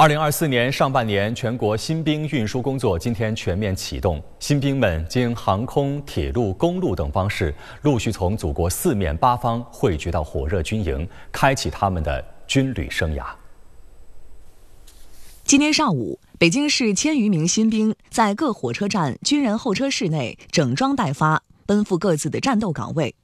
二零二四年上半年，全国新兵运输工作今天全面启动。新兵们经航空、铁路、公路等方式，陆续从祖国四面八方汇聚到火热军营，开启他们的军旅生涯。今天上午，北京市千余名新兵在各火车站军人候车室内整装待发，奔赴各自的战斗岗位。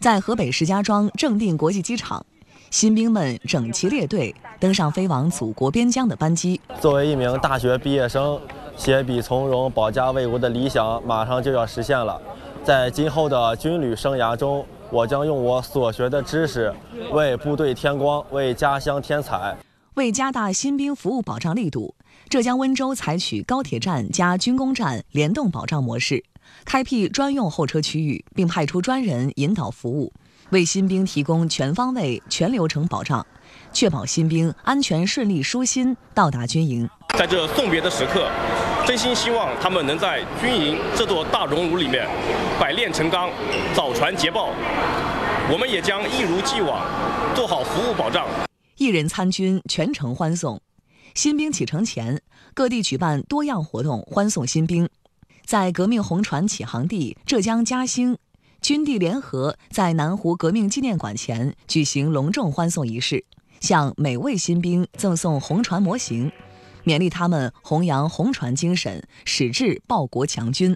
在河北石家庄正定国际机场。新兵们整齐列队，登上飞往祖国边疆的班机。作为一名大学毕业生，携笔从容、保家卫国的理想马上就要实现了。在今后的军旅生涯中，我将用我所学的知识，为部队添光，为家乡添彩。为加大新兵服务保障力度，浙江温州采取高铁站加军工站联动保障模式，开辟专用候车区域，并派出专人引导服务。为新兵提供全方位、全流程保障，确保新兵安全、顺利、舒心到达军营。在这送别的时刻，真心希望他们能在军营这座大熔炉里面，百炼成钢，早传捷报。我们也将一如既往做好服务保障。一人参军，全程欢送。新兵启程前，各地举办多样活动欢送新兵。在革命红船起航地浙江嘉兴。军地联合在南湖革命纪念馆前举行隆重欢送仪式，向每位新兵赠送红船模型，勉励他们弘扬红船精神，矢志报国强军。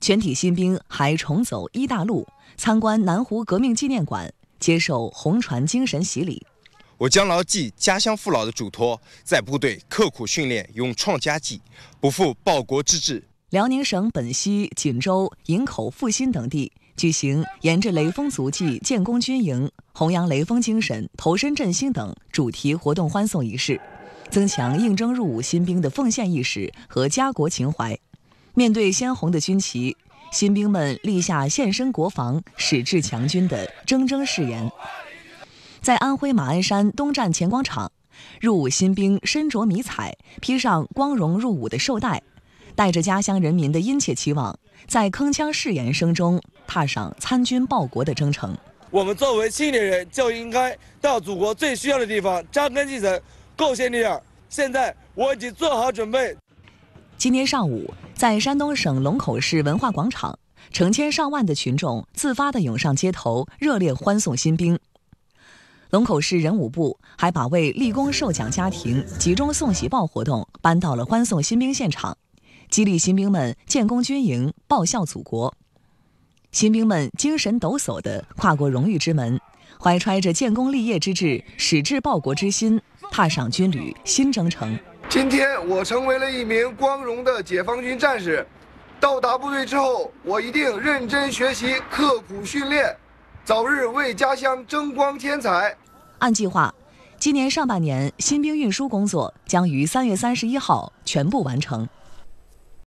全体新兵还重走一大路，参观南湖革命纪念馆，接受红船精神洗礼。我将牢记家乡父老的嘱托，在部队刻苦训练，勇创佳绩，不负报国之志。辽宁省本溪、锦州、营口、阜新等地。举行沿着雷锋足迹建功军营、弘扬雷锋精神、投身振兴等主题活动欢送仪式，增强应征入伍新兵的奉献意识和家国情怀。面对鲜红的军旗，新兵们立下献身国防、矢志强军的铮铮誓言。在安徽马鞍山东站前广场，入伍新兵身着迷彩，披上光荣入伍的绶带，带着家乡人民的殷切期望。在铿锵誓言声中，踏上参军报国的征程。我们作为青年人，就应该到祖国最需要的地方扎根基层、贡献力量。现在我已经做好准备。今天上午，在山东省龙口市文化广场，成千上万的群众自发地涌上街头，热烈欢送新兵。龙口市人武部还把为立功受奖家庭集中送喜报活动搬到了欢送新兵现场。激励新兵们建功军营、报效祖国。新兵们精神抖擞地跨过荣誉之门，怀揣着建功立业之志、矢志报国之心，踏上军旅新征程。今天，我成为了一名光荣的解放军战士。到达部队之后，我一定认真学习、刻苦训练，早日为家乡争光添彩。按计划，今年上半年新兵运输工作将于三月三十一号全部完成。